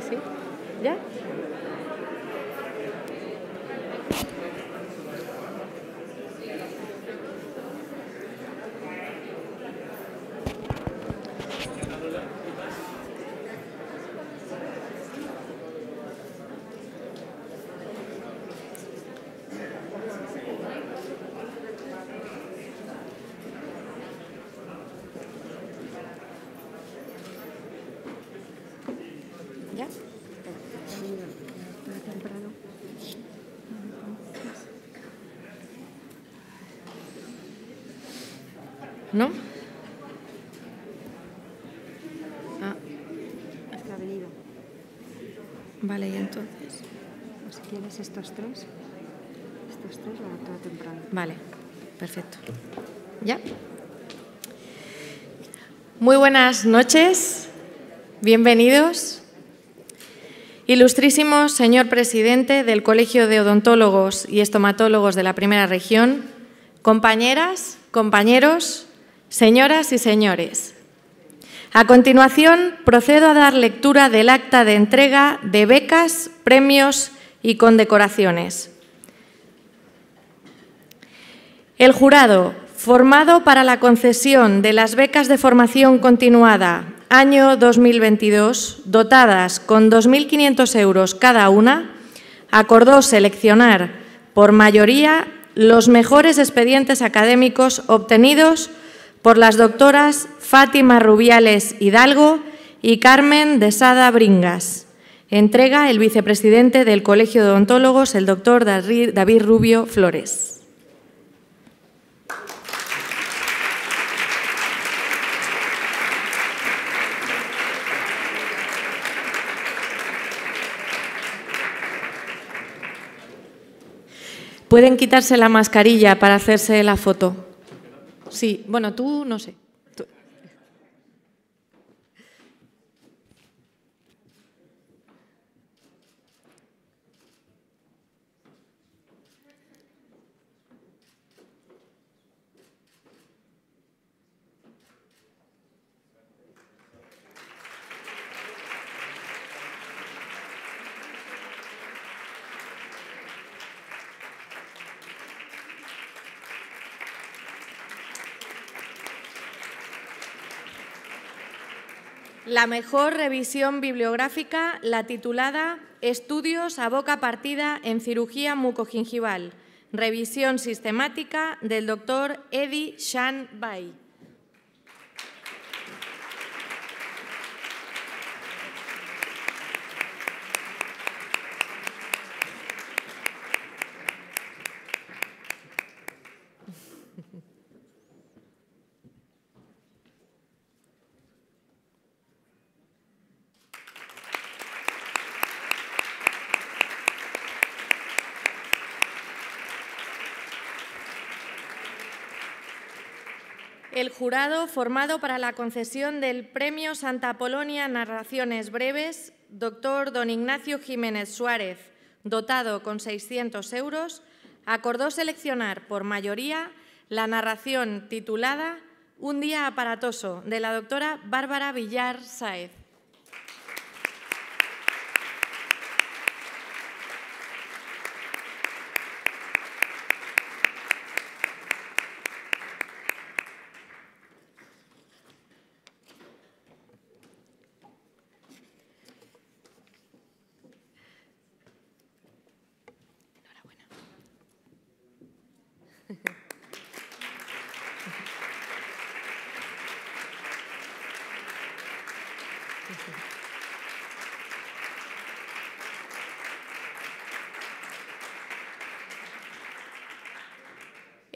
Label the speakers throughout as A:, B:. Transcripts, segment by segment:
A: sí, ¿no? Ah. venido. Vale, y entonces. Pues, estos tres. Estos tres la toda temporada. Vale, perfecto. ¿Ya? Muy buenas noches. Bienvenidos. Ilustrísimo señor presidente del Colegio de Odontólogos y Estomatólogos de la Primera Región, compañeras, compañeros, Señoras y señores, a continuación procedo a dar lectura del acta de entrega de becas, premios y condecoraciones. El jurado, formado para la concesión de las becas de formación continuada año 2022, dotadas con 2.500 euros cada una, acordó seleccionar por mayoría los mejores expedientes académicos obtenidos por las doctoras Fátima Rubiales Hidalgo y Carmen de Sada Bringas. Entrega el vicepresidente del Colegio de Odontólogos, el doctor David Rubio Flores. Pueden quitarse la mascarilla para hacerse la foto sí. Bueno, tú no sé. La mejor revisión bibliográfica, la titulada Estudios a boca partida en cirugía mucogingival, revisión sistemática del doctor Eddie Shan Bai. jurado formado para la concesión del Premio Santa Polonia Narraciones Breves, doctor don Ignacio Jiménez Suárez, dotado con 600 euros, acordó seleccionar por mayoría la narración titulada Un día aparatoso de la doctora Bárbara Villar Sáez.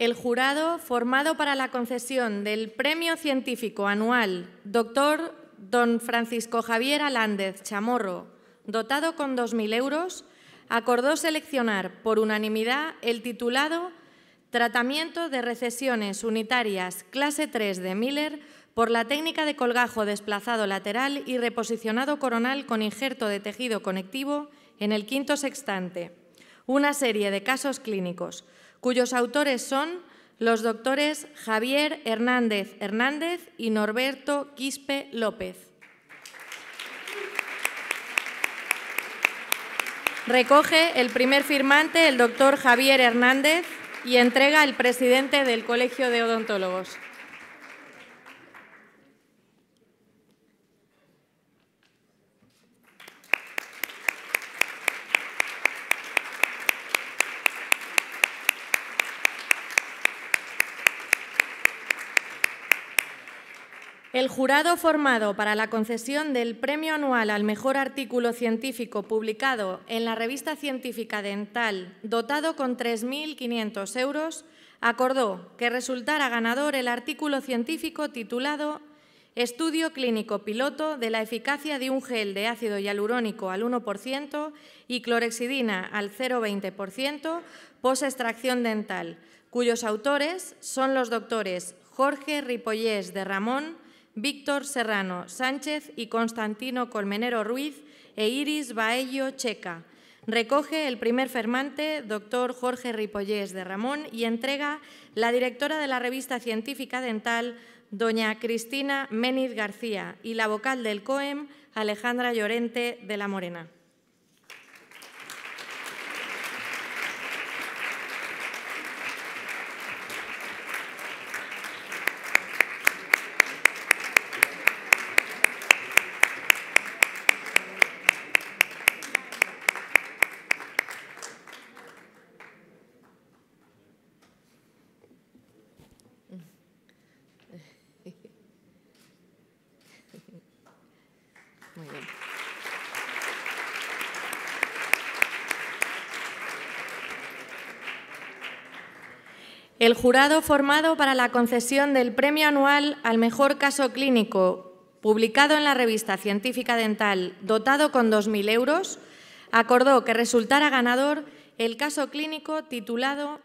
A: el jurado formado para la concesión del Premio Científico Anual Dr. Don Francisco Javier Alández Chamorro, dotado con 2.000 euros, acordó seleccionar por unanimidad el titulado Tratamiento de recesiones unitarias clase 3 de Miller por la técnica de colgajo desplazado lateral y reposicionado coronal con injerto de tejido conectivo en el quinto sextante. Una serie de casos clínicos cuyos autores son los doctores Javier Hernández Hernández y Norberto Quispe López. Recoge el primer firmante, el doctor Javier Hernández, y entrega el presidente del Colegio de Odontólogos. El jurado formado para la concesión del Premio Anual al Mejor Artículo Científico publicado en la revista científica dental, dotado con 3.500 euros, acordó que resultara ganador el artículo científico titulado Estudio clínico piloto de la eficacia de un gel de ácido hialurónico al 1% y clorexidina al 0,20% post-extracción dental, cuyos autores son los doctores Jorge Ripollés de Ramón Víctor Serrano Sánchez y Constantino Colmenero Ruiz e Iris Baello Checa. Recoge el primer fermante, doctor Jorge Ripollés de Ramón, y entrega la directora de la revista científica dental, doña Cristina Méniz García, y la vocal del COEM, Alejandra Llorente de la Morena. el jurado formado para la concesión del Premio Anual al Mejor Caso Clínico, publicado en la revista Científica Dental, dotado con 2.000 euros, acordó que resultara ganador el caso clínico titulado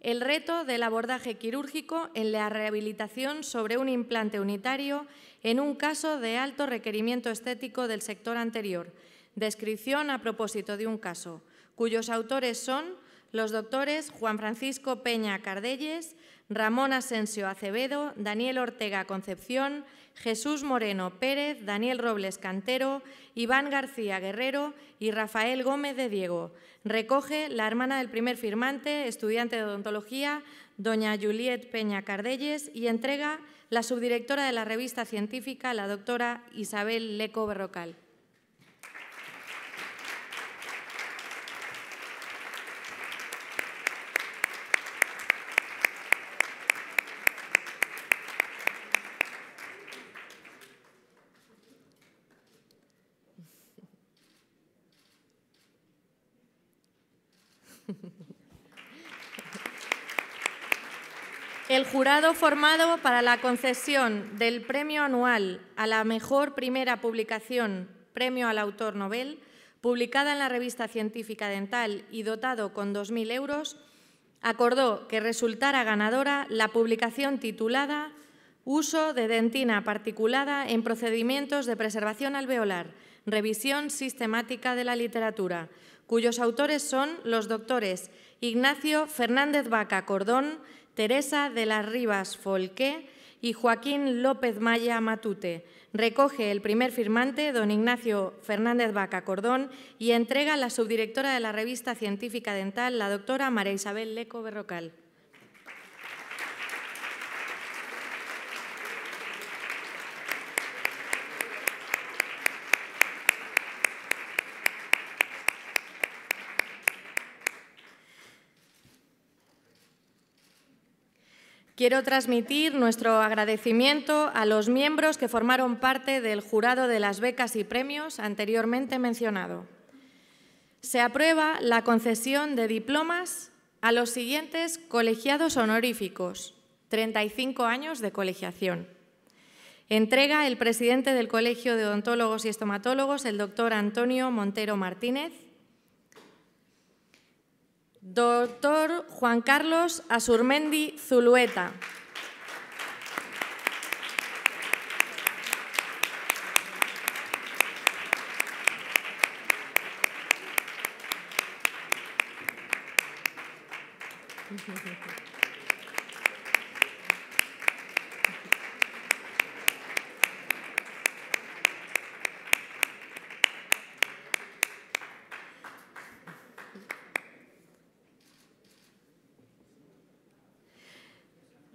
A: El reto del abordaje quirúrgico en la rehabilitación sobre un implante unitario en un caso de alto requerimiento estético del sector anterior. Descripción a propósito de un caso, cuyos autores son los doctores Juan Francisco Peña Cardelles, Ramón Asensio Acevedo, Daniel Ortega Concepción, Jesús Moreno Pérez, Daniel Robles Cantero, Iván García Guerrero y Rafael Gómez de Diego. Recoge la hermana del primer firmante, estudiante de odontología, doña Juliet Peña Cardelles, y entrega la subdirectora de la revista científica, la doctora Isabel Leco Berrocal. jurado formado para la concesión del premio anual a la mejor primera publicación, premio al autor Nobel, publicada en la revista científica dental y dotado con 2.000 euros, acordó que resultara ganadora la publicación titulada Uso de dentina particulada en procedimientos de preservación alveolar, revisión sistemática de la literatura, cuyos autores son los doctores Ignacio Fernández Vaca Cordón, Teresa de las Rivas Folqué y Joaquín López Maya Matute. Recoge el primer firmante, don Ignacio Fernández Vaca Cordón, y entrega a la subdirectora de la revista científica dental, la doctora María Isabel Leco Berrocal. Quiero transmitir nuestro agradecimiento a los miembros que formaron parte del jurado de las becas y premios anteriormente mencionado. Se aprueba la concesión de diplomas a los siguientes colegiados honoríficos, 35 años de colegiación. Entrega el presidente del Colegio de Odontólogos y Estomatólogos, el doctor Antonio Montero Martínez, Doctor Juan Carlos Asurmendi Zulueta.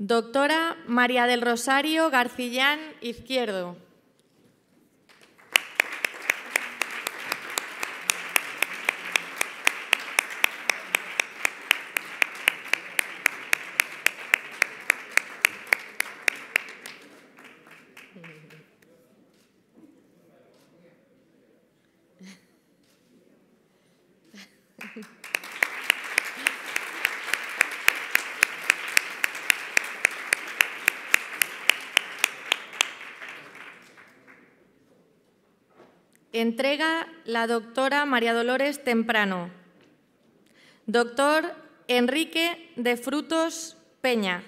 A: Doctora María del Rosario Garcillán Izquierdo. Entrega la doctora María Dolores Temprano. Doctor Enrique de Frutos Peña.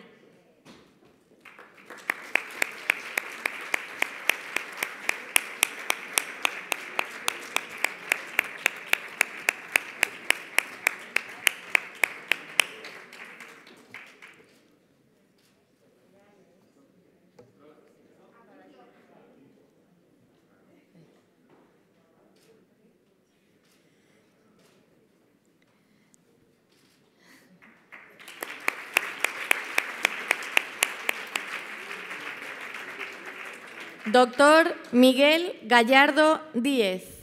A: doctor Miguel Gallardo Díez.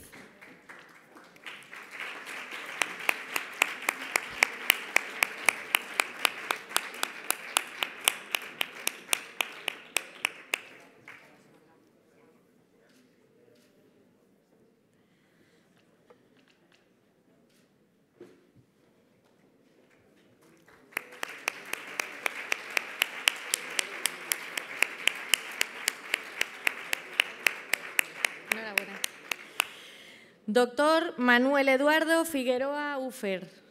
A: Doctor Manuel Eduardo Figueroa Ufer.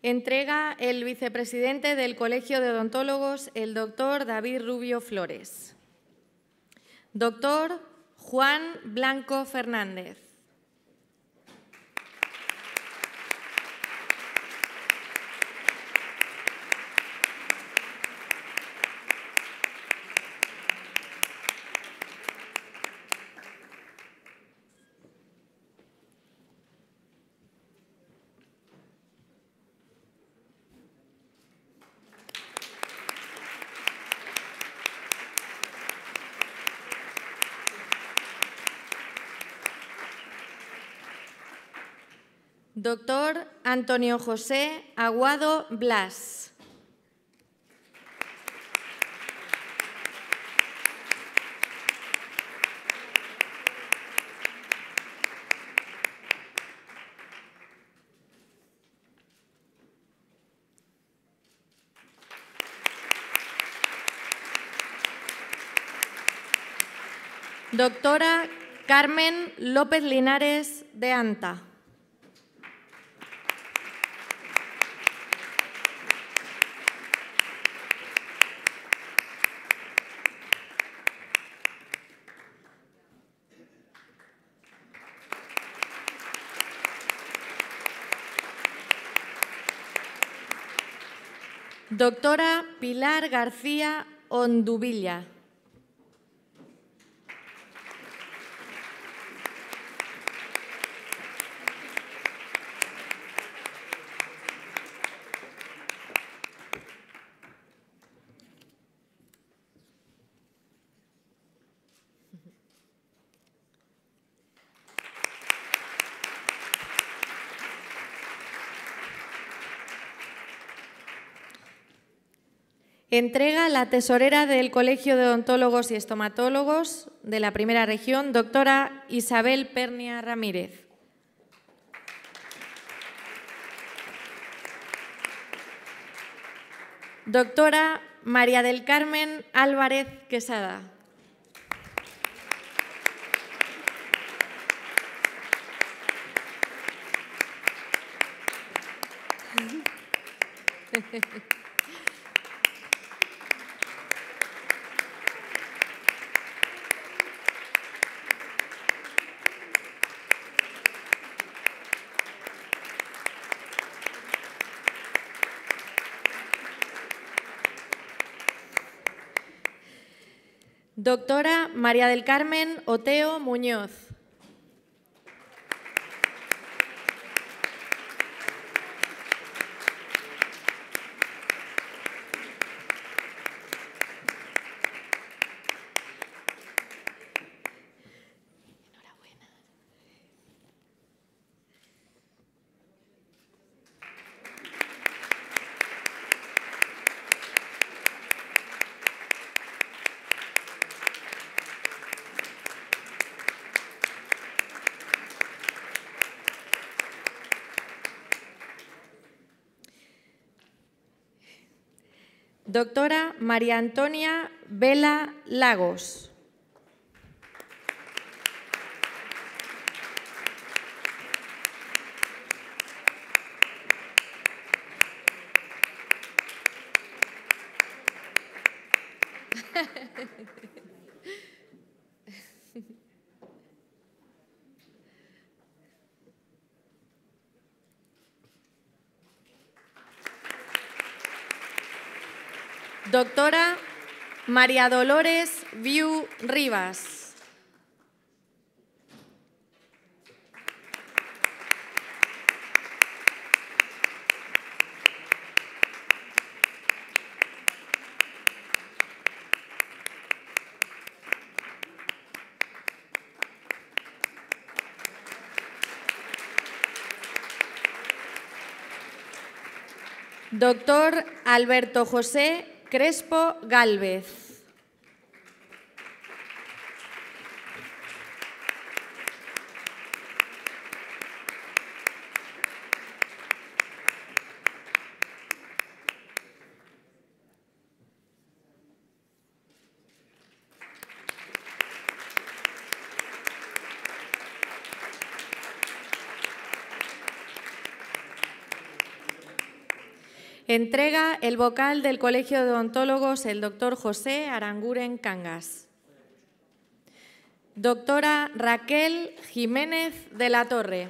A: Entrega el vicepresidente del Colegio de Odontólogos, el doctor David Rubio Flores. Doctor Juan Blanco Fernández. Doctor Antonio José Aguado Blas. Doctora Carmen López Linares de Anta. Doctora Pilar García Onduvilla. entrega la tesorera del Colegio de Odontólogos y Estomatólogos de la Primera Región, doctora Isabel Pernia Ramírez. Doctora María del Carmen Álvarez Quesada. Doctora María del Carmen Oteo Muñoz. Doctora María Antonia Vela Lagos. Doctora María Dolores Viu Rivas. Doctor Alberto José Crespo Galvez. Entrega el vocal del Colegio de Odontólogos el doctor José Aranguren Cangas. Doctora Raquel Jiménez de la Torre.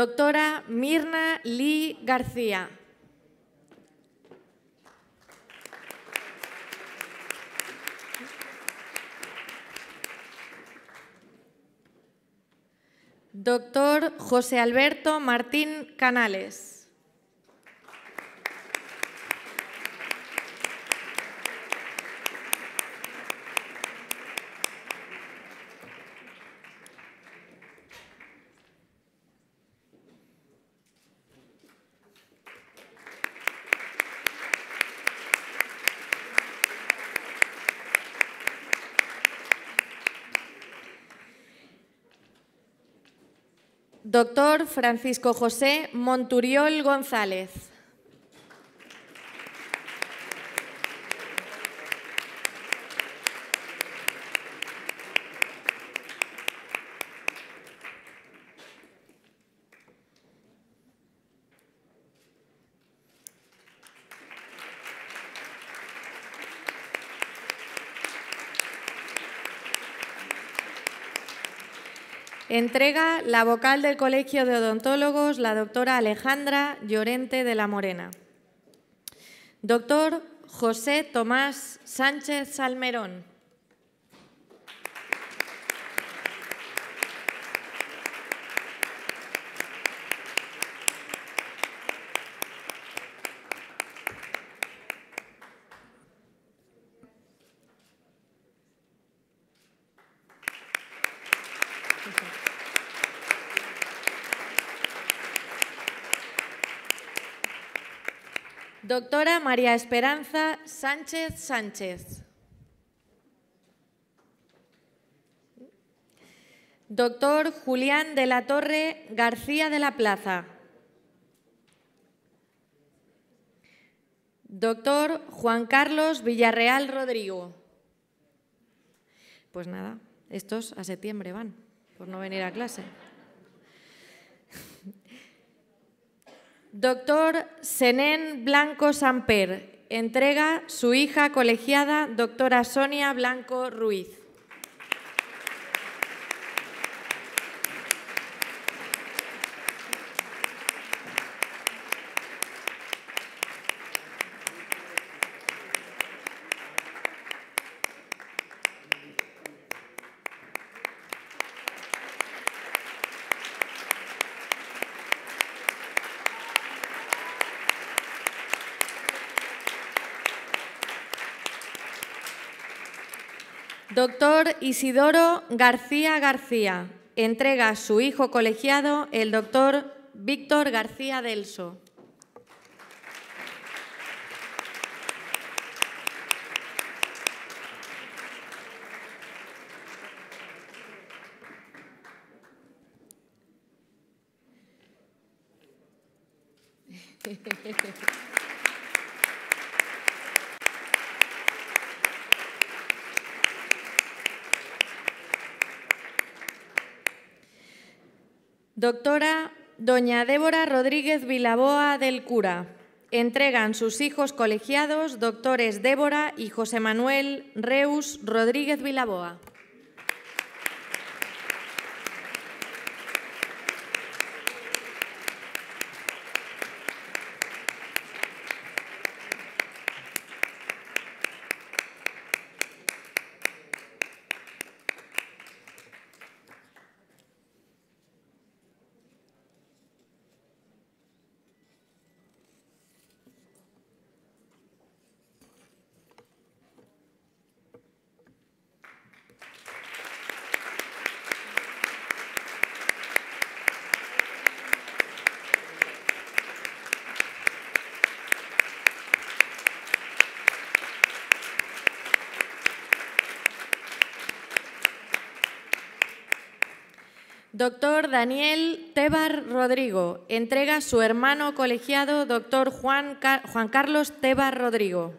A: doctora Mirna Lee García. Doctor José Alberto Martín Canales. Francisco José Monturiol González. Entrega la vocal del Colegio de Odontólogos, la doctora Alejandra Llorente de la Morena. Doctor José Tomás Sánchez Salmerón. Doctora María Esperanza Sánchez Sánchez. Doctor Julián de la Torre García de la Plaza. Doctor Juan Carlos Villarreal Rodrigo. Pues nada, estos a septiembre van, por no venir a clase. Doctor Senén Blanco Samper entrega su hija colegiada, doctora Sonia Blanco Ruiz. doctor Isidoro García García. Entrega a su hijo colegiado, el doctor Víctor García Delso. Doctora doña Débora Rodríguez Vilaboa del Cura. Entregan sus hijos colegiados, doctores Débora y José Manuel Reus Rodríguez Vilaboa. Doctor Daniel Tebar Rodrigo. Entrega su hermano colegiado, doctor Juan, Juan Carlos Tebar Rodrigo.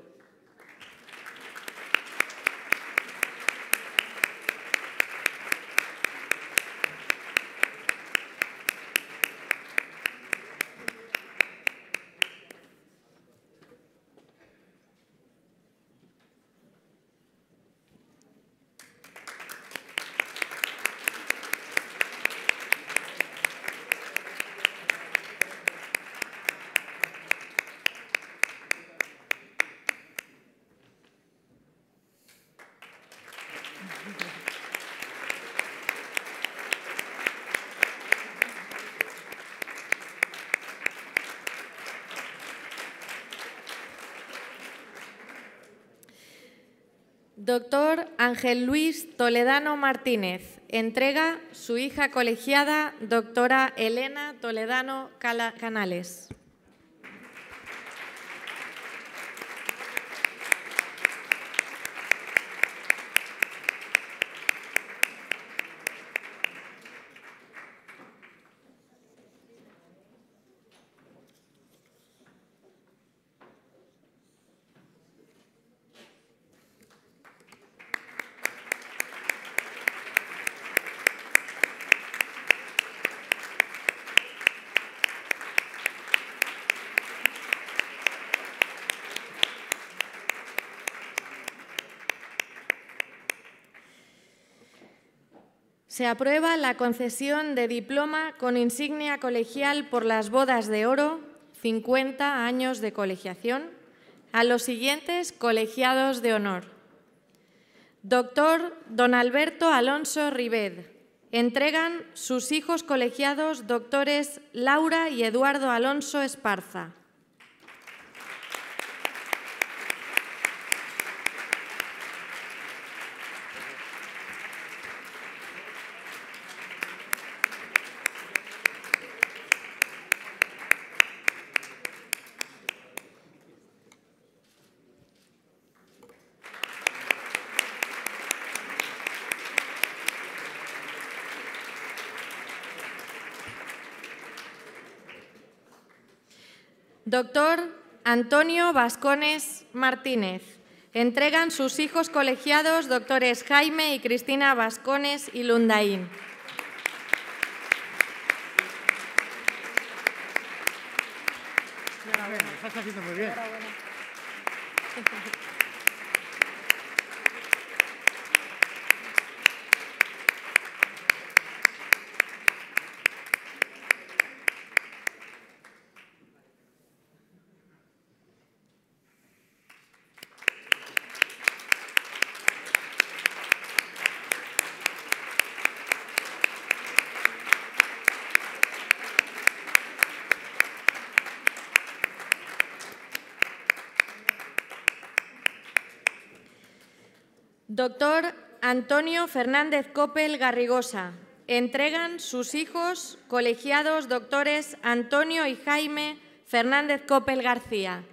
A: Doctor Ángel Luis Toledano Martínez, entrega su hija colegiada, doctora Elena Toledano Canales. Se aprueba la concesión de diploma con insignia colegial por las bodas de oro, 50 años de colegiación, a los siguientes colegiados de honor. Doctor Don Alberto Alonso Ribed. Entregan sus hijos colegiados doctores Laura y Eduardo Alonso Esparza. Doctor Antonio Vascones Martínez. Entregan sus hijos colegiados, doctores Jaime y Cristina Vascones y Lundaín. Doctor Antonio Fernández Copel Garrigosa. Entregan sus hijos, colegiados, doctores Antonio y Jaime Fernández Copel García.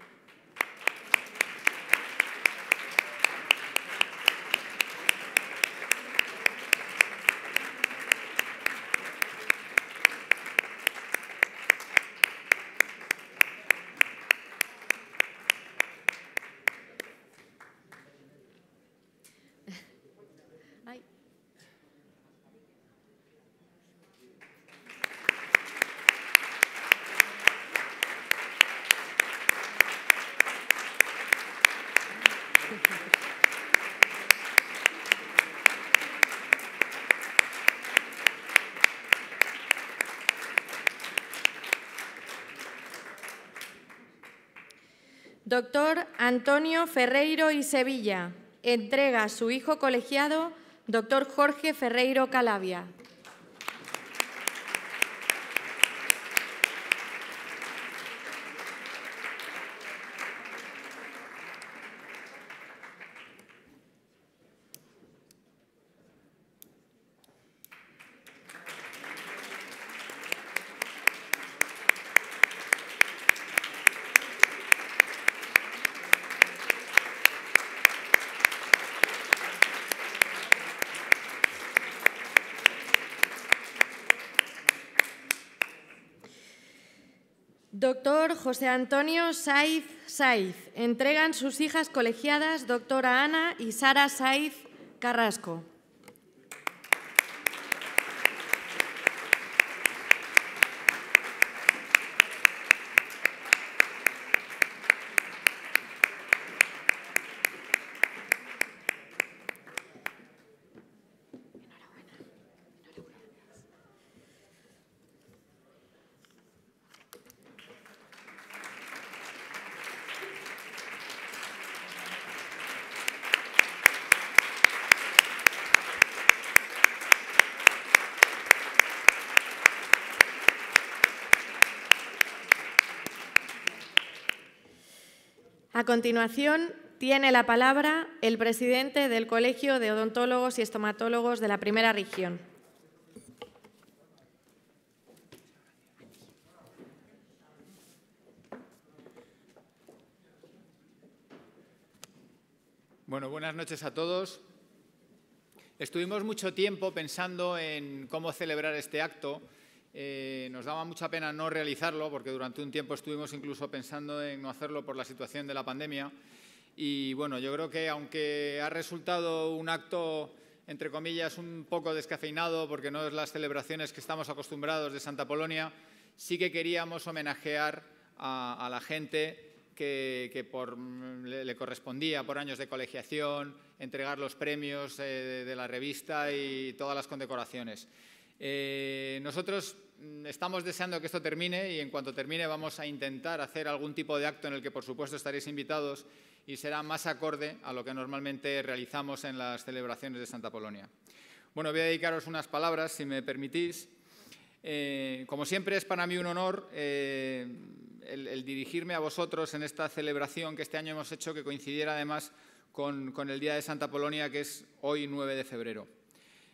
A: Doctor Antonio Ferreiro y Sevilla. Entrega a su hijo colegiado, doctor Jorge Ferreiro Calavia. Doctor José Antonio Saiz Saiz. Entregan sus hijas colegiadas, doctora Ana y Sara Saiz Carrasco. A continuación, tiene la palabra el presidente del Colegio de Odontólogos y Estomatólogos de la Primera Región.
B: Bueno, buenas noches a todos. Estuvimos mucho tiempo pensando en cómo celebrar este acto eh, nos daba mucha pena no realizarlo porque durante un tiempo estuvimos incluso pensando en no hacerlo por la situación de la pandemia. Y bueno, yo creo que aunque ha resultado un acto, entre comillas, un poco descafeinado porque no es las celebraciones que estamos acostumbrados de Santa Polonia, sí que queríamos homenajear a, la gente que, por, le, correspondía por años de colegiación entregar los premios eh, de, la revista y todas las condecoraciones. Eh, nosotros Mm, estamos deseando que esto termine y en cuanto termine vamos a intentar hacer algún tipo de acto en el que, por supuesto, estaréis invitados y será más acorde a lo que normalmente realizamos en las celebraciones de Santa Polonia. Bueno, voy a dedicaros unas palabras, si me permitís. Eh, como siempre es para mí un honor eh, el, dirigirme a vosotros en esta celebración que este año hemos hecho, que coincidiera además con, con el Día de Santa Polonia, que es hoy 9 de febrero.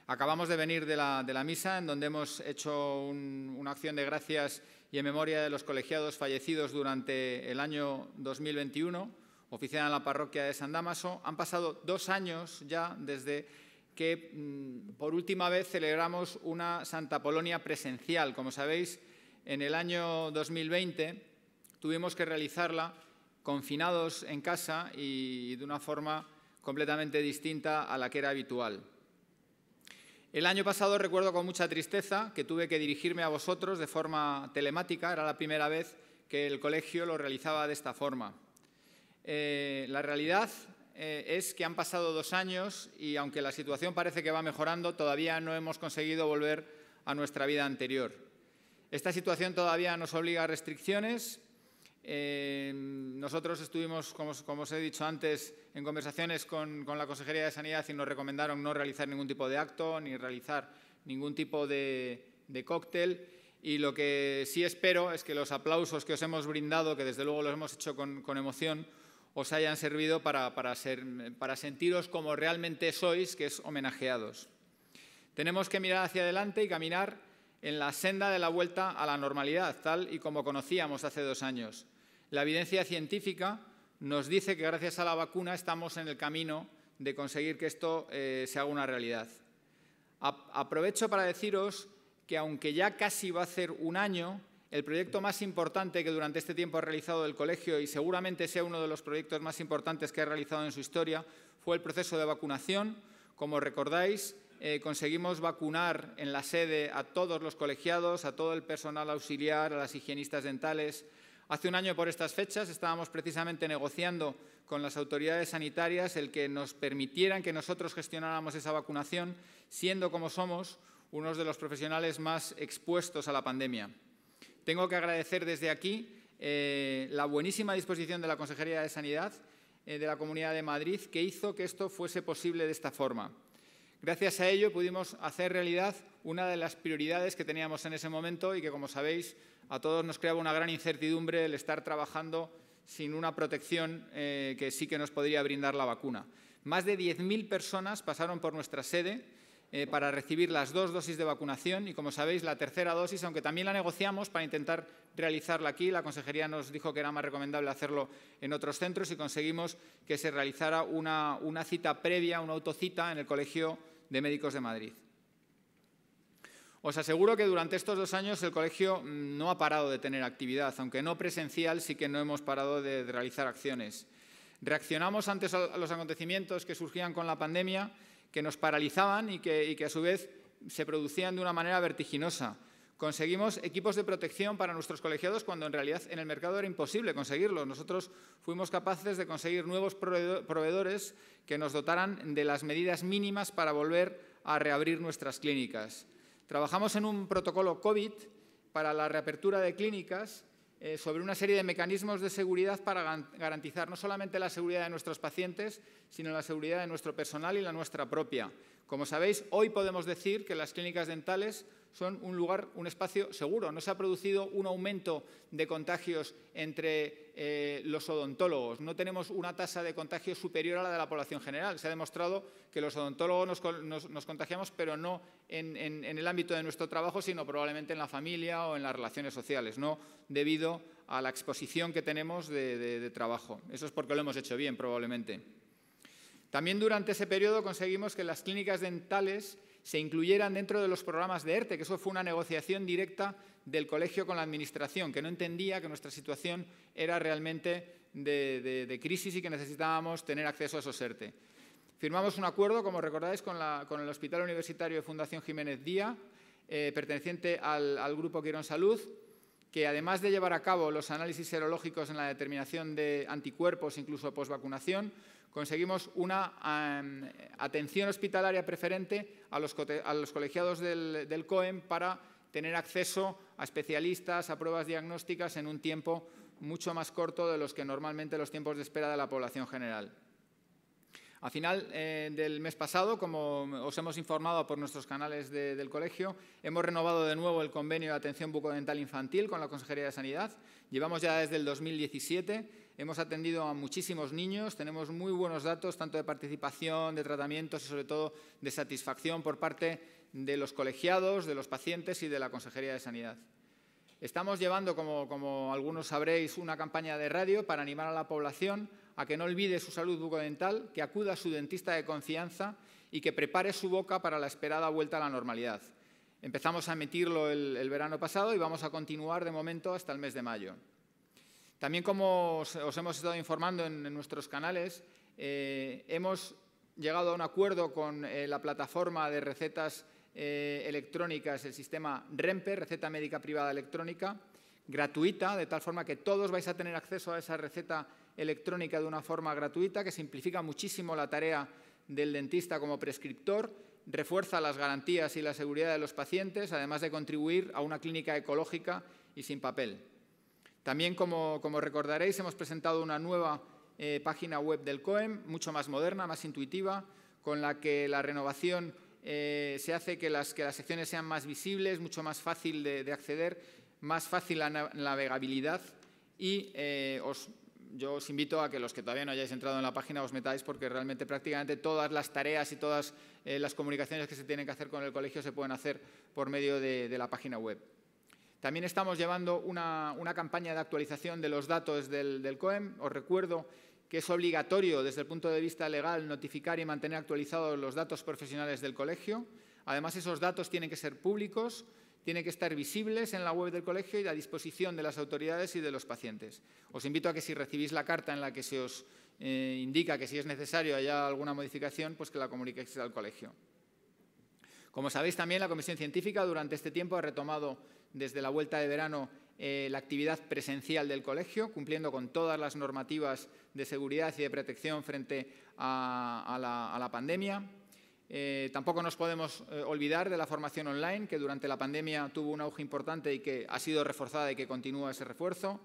B: Acabamos de venir de la, misa en donde hemos hecho una acción de gracias y en memoria de los colegiados fallecidos durante el año 2021, oficial en la parroquia de San Damaso. Han pasado dos años ya desde que mm, por última vez celebramos una Santa Polonia presencial. Como sabéis, en el año 2020 tuvimos que realizarla confinados en casa y de una forma completamente distinta a la que era habitual. El año pasado recuerdo con mucha tristeza que tuve que dirigirme a vosotros de forma telemática, era la primera vez que el colegio lo realizaba de esta forma. Eh, la realidad eh, es que han pasado dos años y aunque la situación parece que va mejorando, todavía no hemos conseguido volver a nuestra vida anterior. Esta situación todavía nos obliga a restricciones nosotros estuvimos, como, os he dicho antes, en conversaciones con, la Consejería de Sanidad y nos recomendaron no realizar ningún tipo de acto ni realizar ningún tipo de, cóctel. Y lo que sí espero es que los aplausos que os hemos brindado, que desde luego los hemos hecho con, emoción, os hayan servido para sentiros como realmente sois, que es homenajeados. Tenemos que mirar hacia adelante y caminar en la senda de la vuelta a la normalidad, tal y como conocíamos hace dos años. La evidencia científica nos dice que gracias a la vacuna estamos en el camino de conseguir que esto sea eh, se haga una realidad. aprovecho para deciros que aunque ya casi va a ser un año, el proyecto más importante que durante este tiempo ha realizado el colegio y seguramente sea uno de los proyectos más importantes que ha realizado en su historia fue el proceso de vacunación. Como recordáis, eh, conseguimos vacunar en la sede a todos los colegiados, a todo el personal auxiliar, a las higienistas dentales, Hace un año, por estas fechas, estábamos precisamente negociando con las autoridades sanitarias el que nos permitieran que nosotros gestionáramos esa vacunación, siendo como somos unos de los profesionales más expuestos a la pandemia. Tengo que agradecer desde aquí eh, la buenísima disposición de la Consejería de Sanidad eh, de la Comunidad de Madrid que hizo que esto fuese posible de esta forma. Gracias a ello pudimos hacer realidad una de las prioridades que teníamos en ese momento y que, como sabéis, a todos nos creaba una gran incertidumbre el estar trabajando sin una protección eh, que sí que nos podría brindar la vacuna. Más de 10.000 personas pasaron por nuestra sede eh, para recibir las dos dosis de vacunación y, como sabéis, la tercera dosis, aunque también la negociamos para intentar realizarla aquí, la consejería nos dijo que era más recomendable hacerlo en otros centros y conseguimos que se realizara una cita previa, una autocita en el Colegio de Médicos de Madrid. Os aseguro que durante estos dos años el colegio mm, no ha parado de tener actividad, aunque no presencial, sí que no hemos parado de, realizar acciones. Reaccionamos antes a los acontecimientos que surgían con la pandemia, que nos paralizaban y que, y que a su vez se producían de una manera vertiginosa. Conseguimos equipos de protección para nuestros colegiados cuando en realidad en el mercado era imposible conseguirlos. Nosotros fuimos capaces de conseguir nuevos proveedores que nos dotaran de las medidas mínimas para volver a reabrir nuestras clínicas. Trabajamos en un protocolo COVID para la reapertura de clínicas eh, sobre una serie de mecanismos de seguridad para garantizar no solamente la seguridad de nuestros pacientes, sino la seguridad de nuestro personal y la nuestra propia. Como sabéis, hoy podemos decir que las clínicas dentales son un lugar, un espacio seguro. No se ha producido un aumento de contagios entre eh, los odontólogos. No tenemos una tasa de contagio superior a la de la población general. Se ha demostrado que los odontólogos nos, contagiamos, pero no en, el ámbito de nuestro trabajo, sino probablemente en la familia o en las relaciones sociales, no debido a la exposición que tenemos de, de, trabajo. Eso es porque lo hemos hecho bien, probablemente. También durante ese periodo conseguimos que las clínicas dentales se incluyeran dentro de los programas de ERTE, que eso fue una negociación directa del colegio con la Administración, que no entendía que nuestra situación era realmente de, crisis y que necesitábamos tener acceso a esos ERTE. Firmamos un acuerdo, como recordáis, con, el Hospital Universitario de Fundación Jiménez Díaz eh, perteneciente al, al Grupo Quirón Salud, que además de llevar a cabo los análisis serológicos en la determinación de anticuerpos, incluso post vacunación, conseguimos una em, atención hospitalaria preferente a los, colegiados del, COEM para tener acceso a especialistas, a pruebas diagnósticas en un tiempo mucho más corto de los que normalmente los tiempos de espera de la población general. A final eh, del mes pasado, como os hemos informado por nuestros canales del colegio, hemos renovado de nuevo el convenio de atención bucodental infantil con la Consejería de Sanidad. Llevamos ya desde el 2017 Hemos atendido a muchísimos niños, tenemos muy buenos datos tanto de participación, de tratamientos y sobre todo de satisfacción por parte de los colegiados, de los pacientes y de la Consejería de Sanidad. Estamos llevando, como, algunos sabréis, una campaña de radio para animar a la población a que no olvide su salud bucodental, que acuda a su dentista de confianza y que prepare su boca para la esperada vuelta a la normalidad. Empezamos a emitirlo el verano pasado y vamos a continuar de momento hasta el mes de mayo. También, como os, hemos estado informando en, nuestros canales, eh, hemos llegado a un acuerdo con eh, la plataforma de recetas eh, electrónicas, el sistema REMPE, Receta Médica Privada Electrónica, gratuita, de tal forma que todos vais a tener acceso a esa receta electrónica de una forma gratuita, que simplifica muchísimo la tarea del dentista como prescriptor, refuerza las garantías y la seguridad de los pacientes, además de contribuir a una clínica ecológica y sin papel. También, como, recordaréis, hemos presentado una nueva eh, página web del COEM, mucho más moderna, más intuitiva, con la que la renovación eh, se hace que las, secciones sean más visibles, mucho más fácil de, acceder, más fácil la navegabilidad y eh, os, yo os invito a que los que todavía no hayáis entrado en la página os metáis porque realmente prácticamente todas las tareas y todas las comunicaciones que se tienen que hacer con el colegio se pueden hacer por medio de la página web. También estamos llevando una, campaña de actualización de los datos del, COEM. Os recuerdo que es obligatorio desde el punto de vista legal notificar y mantener actualizados los datos profesionales del colegio. Además, esos datos tienen que ser públicos, tienen que estar visibles en la web del colegio y a disposición de las autoridades y de los pacientes. Os invito a que si recibís la carta en la que se os eh, indica que si es necesario haya alguna modificación, pues que la comuniquéis al colegio. Como sabéis también, la Comisión Científica durante este tiempo ha retomado desde la vuelta de verano eh, la actividad presencial del colegio, cumpliendo con todas las normativas de seguridad y de protección frente a, la, pandemia. Eh, tampoco nos podemos eh, olvidar de la formación online, que durante la pandemia tuvo un auge importante y que ha sido reforzada y que continúa ese refuerzo.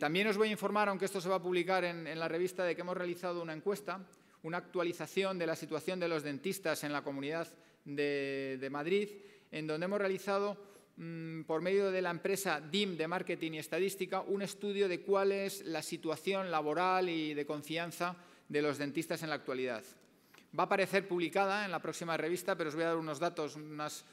B: también os voy a informar, aunque esto se va a publicar en la revista, de que hemos realizado una encuesta una actualización de la situación de los dentistas en la Comunidad de, Madrid, en donde hemos realizado mm, por medio de la empresa DIM de Marketing y Estadística un estudio de cuál es la situación laboral y de confianza de los dentistas en la actualidad. Va a aparecer publicada en la próxima revista, pero os voy a dar unos datos, unas,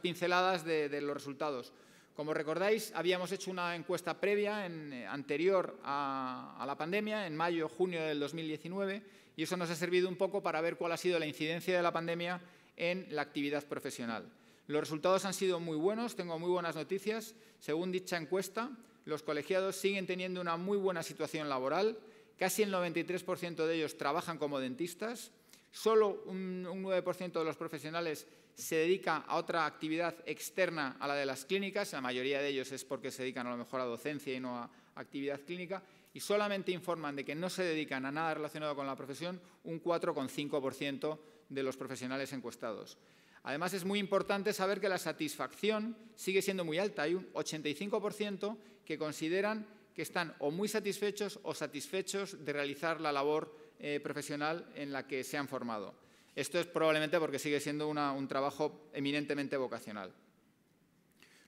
B: pinceladas de, los resultados. Como recordáis, habíamos hecho una encuesta previa eh, anterior a, a la pandemia, en mayo-junio del 2019, y eso nos ha servido un poco para ver cuál ha sido la incidencia de la pandemia en la actividad profesional. Los resultados han sido muy buenos, tengo muy buenas noticias. Según dicha encuesta, los colegiados siguen teniendo una muy buena situación laboral, casi el 93% de ellos trabajan como dentistas, solo un, 9% de los profesionales se dedica a otra actividad externa a la de las clínicas, la mayoría de ellos es porque se dedican a lo mejor a docencia y no a actividad clínica, y solamente informan de que no se dedican a nada relacionado con la profesión un 4,5% de los profesionales encuestados. Además, es muy importante saber que la satisfacción sigue siendo muy alta. Hay un 85% que consideran que están o muy satisfechos o satisfechos de realizar la labor eh, profesional en la que se han formado. Esto es probablemente porque sigue siendo un trabajo eminentemente vocacional.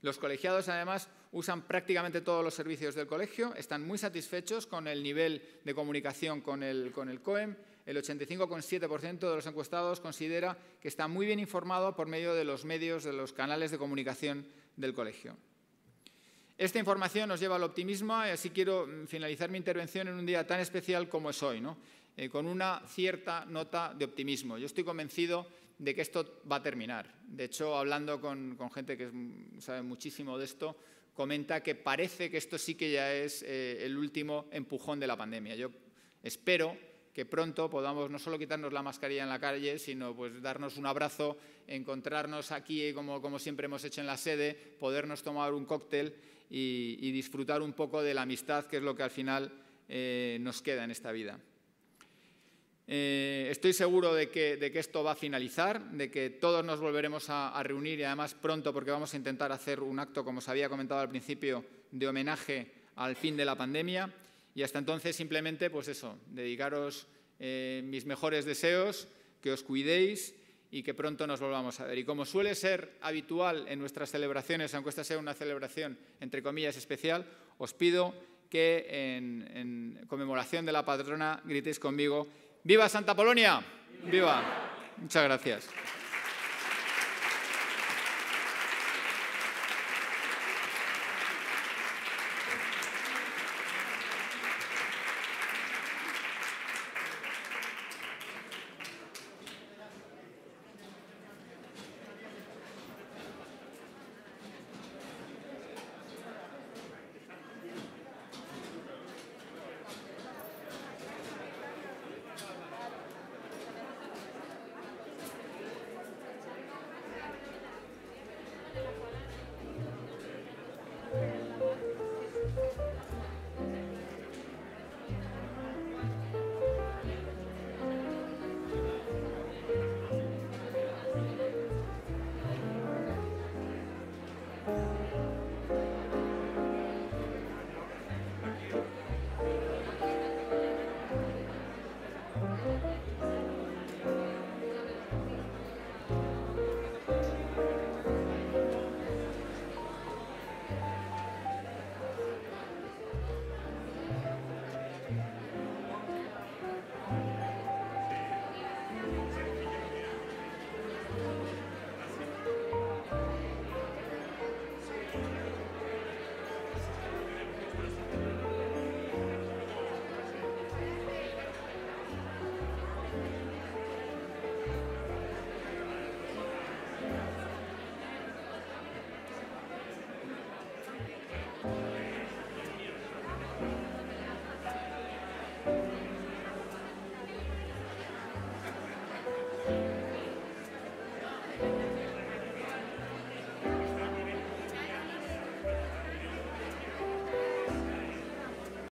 B: Los colegiados, además, usan prácticamente todos los servicios del colegio, están muy satisfechos con el nivel de comunicación con el, con el COEM. El 85,7% de los encuestados considera que está muy bien informado por medio de los medios, de los canales de comunicación del colegio. Esta información nos lleva al optimismo y así quiero mm, finalizar mi intervención en un día tan especial como es hoy, eh, con una cierta nota de optimismo. Yo estoy convencido de que esto va a terminar. De hecho, hablando con gente que mm, sabe muchísimo de esto, comenta que parece que esto sí que ya es eh, el último empujón de la pandemia. Yo espero que pronto podamos no solo quitarnos la mascarilla en la calle, sino pues darnos un abrazo, encontrarnos aquí eh, como, siempre hemos hecho en la sede, podernos tomar un cóctel y, disfrutar un poco de la amistad, que es lo que al final eh, nos queda en esta vida. Eh, estoy seguro de que, esto va a finalizar, de que todos nos volveremos a, reunir y además pronto porque vamos a intentar hacer un acto, como os había comentado al principio, de homenaje al fin de la pandemia. Y hasta entonces simplemente, pues eso, dedicaros eh, mis mejores deseos, que os cuidéis y que pronto nos volvamos a ver. Y como suele ser habitual en nuestras celebraciones, aunque esta sea una celebración entre comillas especial, os pido que en conmemoración de la patrona gritéis conmigo ¡Viva Santa Polonia! ¡Viva! Muchas gracias.